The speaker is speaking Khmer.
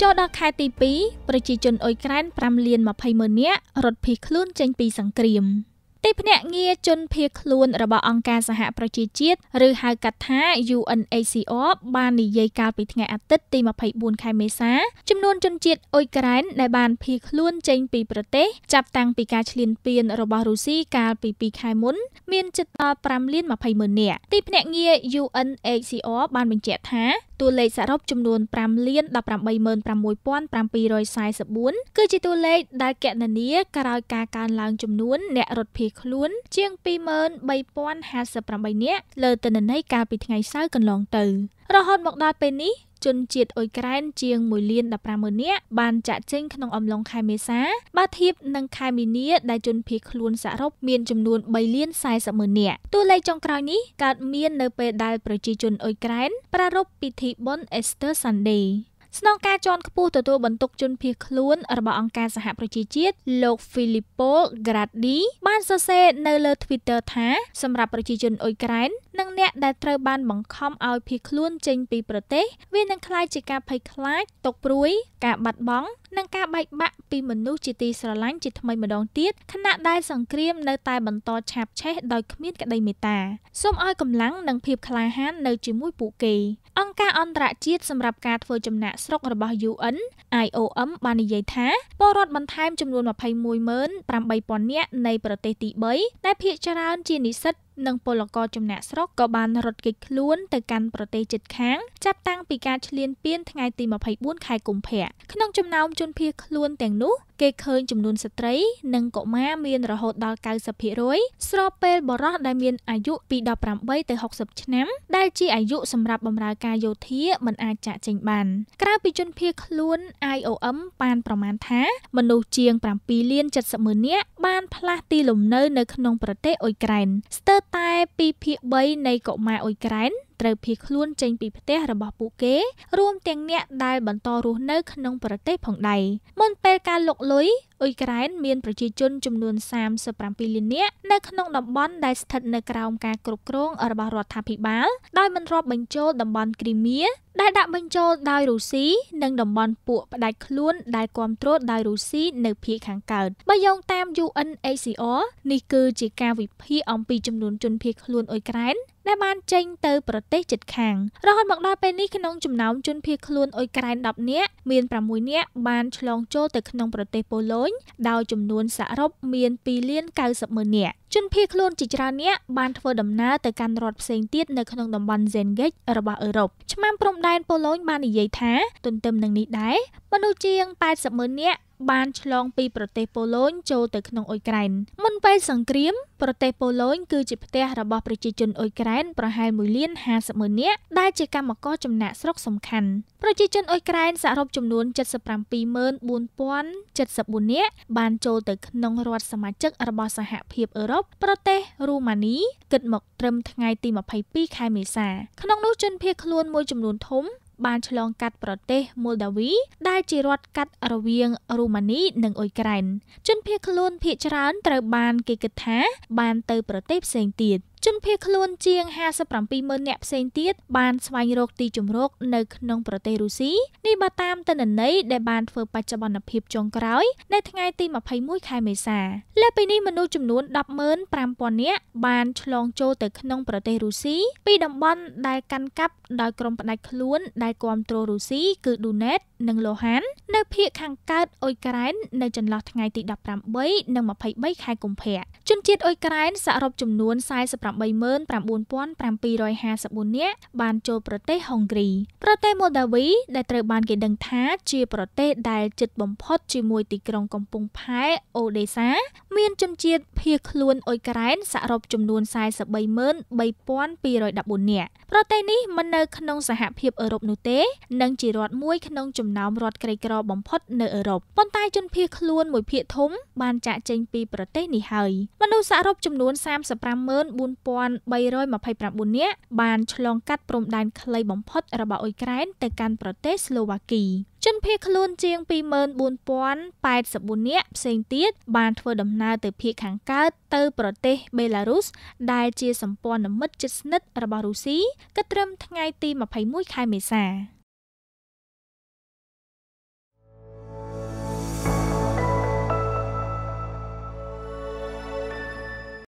ចូលដល់ខែទី2ប្រជាជនអ៊ុយក្រែន5លាន20ម៉ឺននាក់រត់ភៀសខ្លួនចេញពីសង្គ្រាមទីភ្នាក់ងារជនភៀសខ្លួនរបស់អង្គការសហប្រជាជាតិឬហៅកាត់ថា UNHCR បាននិយាយកាលពីថ្ងៃអាទិត្យទី24ខែមេសាចំនួនជនជាតិអ៊ុយក្រែនដែលបានភៀសខ្លួនចេញពីប្រទេសចាប់តាំងពីការឈ្លានពានរបស់រុស្ស៊ីកាលពី2ខែមុន មានជិតដល់5លាន20ម៉ឺននាក់ទីភ្នាក់ងារ UNHCR បានបញ្ជាក់ថាតួលេខសរុបចំនួន5លាន186,744គឺជាតួលេខដែលកណនាក្រោយការកើនឡើងចំនួនអ្នករត់ភៀសខ្លួនជាង23,058នាក់លើទិន្នន័យកាលពីថ្ងៃសៅរ៍កន្លងទៅរហូតមកដល់ពេលនេះជនជាតិអ៊ុយក្រែនជាង1លាន150000នាក់បានចាក់ចេញក្នុងអំឡុងខែមេសាបើធៀបនឹងខែមីនាដែលជនភៀសខ្លួនសរុបមានចំនួន3លាន400,000នាក់តួលេខចុងក្រោយនេះកើតមាននៅពេលដែលប្រជាជនអ៊ុយក្រែនប្រារព្ធពិធីបុណ្យ Easter Sunday ស្នងការជាន់ខ្ពស់ទទួលបន្ទុកជនភៀសខ្លួនរបស់អង្គការសហប្រជាជាតិលោក Filippo Grandi បានសរសេរនៅលើ Twitter ថាសម្រាប់ប្រជាជនអ៊ុយក្រែននិងអ្នកដែលត្រូវបានបង្ខំឲ្យភៀសខ្លួនចេញពីប្រទេសវានឹងក្លាយជាការភ័យខ្លាច ទុកព្រួយ ការបាត់បង់និងការបែកបាក់ពីមនុស្សជាទីស្រឡាញ់ជាថ្មីម្ដងទៀតខណៈដែលសង្គ្រាមនៅតែបន្តឆាបឆេះដោយគ្មានក្តីមេត្តាសូមឲ្យកម្លាំងនិងភាពក្លាហាននៅជាមួយពួកគេអង្គការអន្តរជាតិសម្រាប់ការធ្វើចំណាកស្រុករបស់ UN IOM បាននិយាយថាពលរដ្ឋបន្ថែមចំនួន218000នាក់នៃប្រទេសទី3ដែលភាគច្រើនជានិស្សិតនិងពលករចំណាក់ស្រុកក៏បានរត់គេចខ្លួនទៅកាន់ប្រទេសជិត ខាងចាប់តាំងពីការឈ្លានពានថ្ងៃទី24ខែកុម្ភៈក្នុងចំណោមជនភៀសខ្លួនទាំងនោះគេឃើញចំនួនស្ត្រីនិងកុមារមានរហូតដល់90%ស្របពេលបរិះដែលមានអាយុពី18ទៅ60ឆ្នាំ ដែលជាអាយុសម្រាប់បម្រើការយោធាមិនអាចចាក់ចេញបានក្រៅពីជនភៀសខ្លួន IOM បានប្រមាណថាមនុស្សជាង7លាន70ម៉ឺននាក់បានផ្លាស់ទីលំនៅនៅក្នុងប្រទេសអ៊ុយក្រែនស្ទើរតែពីភាគ3នៃកុមារអ៊ុយក្រែនត្រូវភៀសខ្លួនចេញពីផ្ទះរបស់ពួកគេរួមទាំងអ្នកដែលបន្តរស់នៅក្នុងប្រទេសផងដែរមុនពេលការលុកលុយអ៊ុយក្រែនមានប្រជាជនចំនួន37លាននាក់នៅក្នុងតំបន់ដែលស្ថិតនៅក្រោមការគ្រប់គ្រងរបស់រដ្ឋាភិបាលដោយមិនរាប់បញ្ចូលតំបន់គ្រីមៀដែលដាក់បញ្ចូលដោយរុស្ស៊ីនិងតំបន់ពួកផ្ដាច់ខ្លួនដែលគ្រប់គ្រងដោយរុស្ស៊ីនៅភាគខាងកើតបើយោងតាម UNHCR នេះគឺជាការវិភាគអំពីចំនួនជនភៀសខ្លួនអ៊ុយក្រែនដែលបានចេញទៅប្រទេសជិតខាងរហូតមកដល់ពេលនេះក្នុងចំណោមជនភៀសខ្លួនអ៊ុយក្រែន10នាក់មាន6នាក់បានឆ្លងចូលទៅក្នុងប្រទេសប៉ូឡូញដោយចំនួន សរុបមាន2លាន90ម៉ឺននាក់ជនភៀសខ្លួនជាច្រើននាក់បានធ្វើដំណើរទៅកាន់រដ្ឋផ្សេងទៀតនៅក្នុងតំបន់ Zengage របស់អឺរ៉ុបឆ្មាំព្រំដែនប៉ូឡូញបាននិយាយថា ទន្ទឹមនឹងនេះដែរមនុស្សជាង80ម៉ឺននាក់បានឆ្លងពីប្រទេសប៉ូឡូញចូលទៅក្នុងអ៊ុយក្រែនមុនពេលសង្គ្រាមប្រទេសប៉ូឡូញគឺជាផ្ទះរបស់ប្រជាជនអ៊ុយក្រែនប្រហែល1លាន50,000នាក់ដែលជាកម្មករចំណាក់ស្រុកសំខាន់ប្រជាជនអ៊ុយក្រែនសរុបចំនួន774074នាក់បានចូលទៅក្នុងរដ្ឋសមាជិករបស់សហភាពអឺរ៉ុបប្រទេសរូម៉ានីគិតមកត្រឹមថ្ងៃទី22ខែមេសាក្នុងនោះជនភៀសខ្លួនមួយចំនួនធំបានឆ្លងកាត់ប្រទេសម៉ូលដាវីដែលជារដ្ឋកាត់រវាងរូម៉ានីនិងអ៊ុយក្រែនជនភៀសខ្លួនភៀសច្រើនត្រូវបានគេគិតថា បានទៅប្រទេសផ្សេងទៀត។ជនភៀសខ្លួនជាង570,000នាក់ផ្សេងទៀតបានស្វែងរកទីជម្រក នៅក្នុង ប្រទេសរុស្ស៊ីនេះបើតាមទិន្នន័យដែលបានធ្វើបច្ចុប្បន្នភាពចុងក្រោយ នៅថ្ងៃទី21ខែមេសាលើពីនេះមនុស្សចំនួន105,000នាក់បានឆ្លងចូលទៅក្នុងប្រទេសរុស្ស៊ីពីតំបន់ដែលកាន់កាប់ដោយក្រុមផ្ដាច់ខ្លួន ដែលគ្រប់គ្រងរុស្ស៊ីគឺដូណេតនិងលូហាន នៅភូមិខាងកើតអ៊ុយក្រែននៅចន្លោះថ្ងៃទី18និង23ខែកុម្ភៈជនជាតិអ៊ុយក្រែនសរុបចំនួន89754នាក់បានចូលប្រទេសហុងគ្រី ប្រទេសម៉ូដាវីដែលត្រូវបាន គេដឹងថា ជាប្រទេសដែលជិតបំផុត ជាមួយទីក្រុងកំពង់ផែអូដេសា មានជនជាតិភៀសខ្លួនអ៊ុយក្រែនសរុបចំនួន433214នាក់ប្រទេសនេះមិននៅក្នុងសហភាពអឺរ៉ុបនោះទេនិងជារដ្ឋមួយក្នុងចំណោមរដ្ឋក្រីក្របំផុត នៅអឺរ៉ុបប៉ុន្តែជនភៀសខ្លួនមួយភាគធំ បានចាក់ចេញ ពីប្រទេសនេះហើយមនុស្សសរុបចំនួន354000 1329នាក់បានឆ្លងកាត់ព្រំដែនខ្លីបំផុតរបស់អ៊ុយក្រែនទៅកាន់ប្រទេសស្លូវ៉ាគីជនភៀសខ្លួនជាង24,084នាក់ផ្សេងទៀតបានធ្វើដំណើរទៅភៀសខាងកើតទៅប្រទេសបេឡារុសដែលជាសម្ព័ន្ធមិត្តជិតស្និទ្ធរបស់រុស្ស៊ីគិតត្រឹមថ្ងៃទី21ខែមេសា។